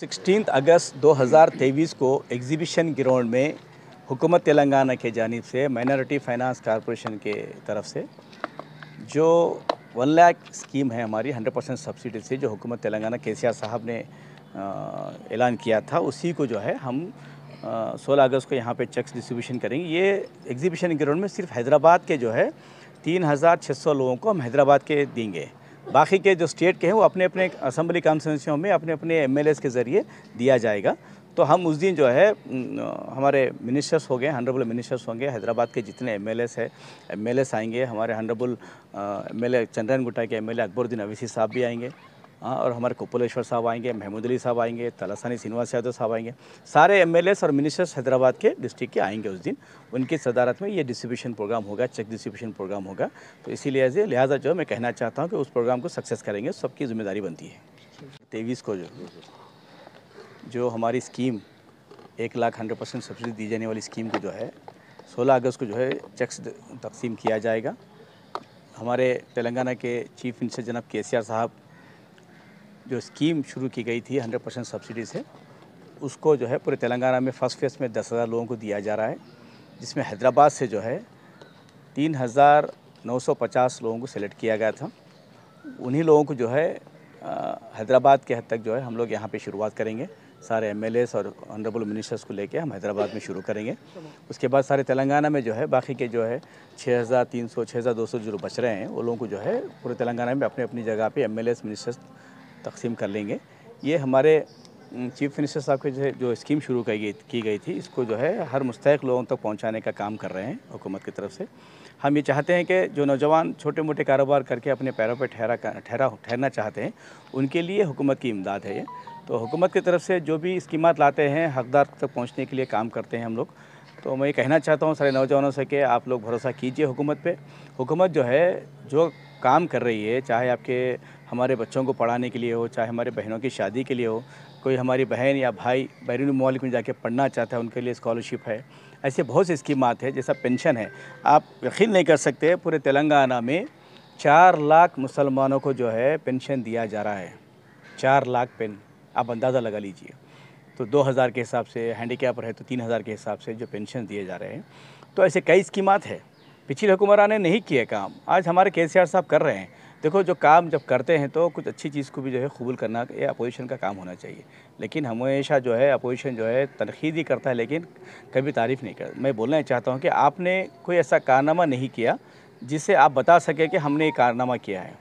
sixteen अगस्त 2023 को exhibition ground में हुकूमत तेलंगाना के जानब से माइनॉरिटी फाइनेंस कॉरपोरेशन के तरफ से जो वन लाख स्कीम है हमारी 100 परसेंट सब्सिडी से जो हुकूमत तेलंगाना के साहब ने ऐलान किया था उसी को जो है हम सोलह अगस्त को यहाँ पे चेक्स डिस्ट्रीब्यूशन करेंगे ये एग्जीबिशन ग्राउंड में सिर्फ हैदराबाद के जो है सौ लोगों को हम हैदराबाद के देंगे बाकी के जो स्टेट के हैं वो अपने अपने असम्बली कॉन्स्टिट्यूंसियों में अपने अपने एम के ज़रिए दिया जाएगा तो हम उस दिन जो है हमारे मिनिस्टर्स हो गए हंड्रेबल मिनिस्टर्स होंगे हैदराबाद के जितने एम एल हैं एम आएंगे हमारे honourable M L Chandran Gutta के एम एल अकबरुद्दीन अवीसी साहब भी आएंगे हाँ और हमारे कपूलेश्वर साहब आएंगे महमूद अली साहब आएंगे तलासानी श्रीनिवास यादव साहब आएंगे सारे एम और मिनिस्टर्स हैदराबाद के डिस्ट्रिक्ट के आएंगे उस दिन उनकी सदारत में ये डिस्ट्रीब्यूशन प्रोग्राम होगा चेक डिस्ट्रीब्यूशन प्रोग्राम होगा तो इसी लिहाजे लिहाजा जो मैं कहना चाहता हूँ कि उस प्रोग्राम को सक्सेस करेंगे सबकी जिम्मेदारी बनती है तेईस को जो जो हमारी स्कीम एक लाख हंड्रेड परसेंट सब्सिडी दी जाने वाली स्कीम को जो है सोलह अगस्त को जो है चेक तकसीम किया जाएगा हमारे तेलंगाना के चीफ मिनिस्टर जनाब के साहब जो स्कीम शुरू की गई थी हंड्रेड परसेंट सब्सिडी से उसको जो है पूरे तेलंगाना में फर्स्ट फेज में दस हज़ार लोगों को दिया जा रहा है जिसमें हैदराबाद से जो है तीन हज़ार नौ सौ पचास लोगों को सेलेक्ट किया गया था उन्हीं लोगों को जो है हैदराबाद के हद तक जो है हम लोग यहाँ पर शुरुआत करेंगे सारे एम और ऑनरेबल मिनिस्टर्स को लेकर हम हैदराबाद में शुरू करेंगे उसके बाद सारे तेलंगाना में जो है बाकी के जो है 6,300 6,200 जो बच रहे हैं वो लोगों को जो है पूरे तेलंगाना में अपने अपनी जगह पे एम मिनिस्टर्स तकसीम कर लेंगे ये हमारे चीफ मिनिस्टर साहब के जो है जो स्कीम शुरू की गई की गई थी इसको जो है हर मुस्तक लोगों तक तो पहुंचाने का काम कर रहे हैं हुकूमत की तरफ से हम ये चाहते हैं कि जो नौजवान छोटे मोटे कारोबार करके अपने पैरों पर ठहरा ठहरा ठहरना चाहते हैं उनके लिए हुकूमत की इमदाद है ये तो हुकूमत की तरफ से जो भी स्कीमत लाते हैं हकदार तक पहुँचने के लिए काम करते हैं हम लोग तो मैं ये कहना चाहता हूँ सारे नौजवानों से कि आप लोग भरोसा कीजिए हुकूमत पर हुकूमत जो है जो काम कर रही है चाहे आपके हमारे बच्चों को पढ़ाने के लिए हो चाहे हमारे बहनों की शादी के लिए हो कोई हमारी बहन या भाई बैरून ममालिक में जाके पढ़ना चाहता है उनके लिए स्कॉलरशिप है ऐसे बहुत सी स्कीमात है जैसा पेंशन है आप यकीन नहीं कर सकते पूरे तेलंगाना में चार लाख मुसलमानों को जो है पेंशन दिया जा रहा है चार लाख पेन आप अंदाज़ा लगा लीजिए तो दो हज़ार के हिसाब से हैंडीकैप है तो तीन हज़ार के हिसाब से जो पेंशन दिए जा रहे हैं तो ऐसे कई स्कीमात है पिछली हुकुमरान ने नहीं किए काम आज हमारे के साहब कर रहे हैं देखो जो काम जब करते हैं तो कुछ अच्छी चीज़ को भी जो है कबूल करना ये अपोजिशन का काम होना चाहिए लेकिन हमेशा जो है अपोजिशन जो है तनखीद ही करता है लेकिन कभी तारीफ़ नहीं करता मैं बोलना चाहता हूँ कि आपने कोई ऐसा कारनामा नहीं किया जिससे आप बता सकें कि हमने ये कारनामा किया है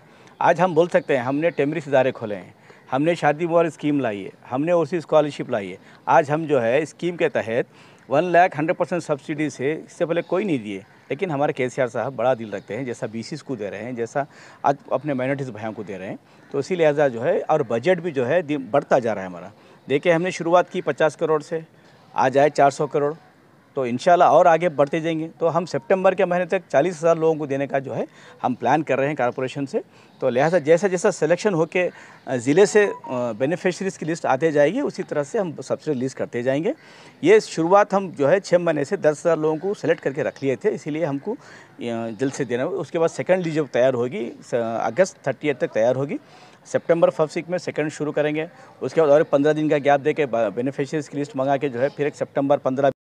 आज हम बोल सकते हैं हमने टेमरिस इदारे खोले हैं हमने शादी मुआर स्कीम लाई है हमने ओसी स्कॉलरशिप लाई है आज हम जो है स्कीम के तहत one lakh hundred percent subsidy से इससे पहले कोई नहीं दिए लेकिन हमारे के साहब बड़ा दिल रखते हैं जैसा बी को दे रहे हैं जैसा आज अपने माइनॉरिटीज़ भाइयों को दे रहे हैं तो इसी लिहाजा जो है और बजट भी जो है बढ़ता जा रहा है हमारा देखिए हमने शुरुआत की पचास करोड़ से आज आए चार सौ करोड़ तो इन और आगे बढ़ते जाएंगे तो हम सितंबर के महीने तक चालीस हज़ार लोगों को देने का जो है हम प्लान कर रहे हैं कॉरपोरेशन से तो लिहाजा जैसा जैसा सिलेक्शन होकर ज़िले से बेनिफिशरीज़ की लिस्ट आते जाएगी उसी तरह से हम सब्सिडी रिलीज़ करते जाएंगे ये शुरुआत हम जो है छः महीने से दस हज़ार लोगों को सेलेक्ट करके रख लिए थे इसीलिए हमको जल्द से देना उसके बाद सेकेंड लीज जब तैयार होगी अगस्त थर्टी तक तैयार होगी सितंबर फर्स्ट वीक में सेकंड शुरू करेंगे उसके बाद और पंद्रह दिन का गैप देके बेनिफिशरीज़ की लिस्ट मंगा के जो है फिर एक सितंबर पंद्रह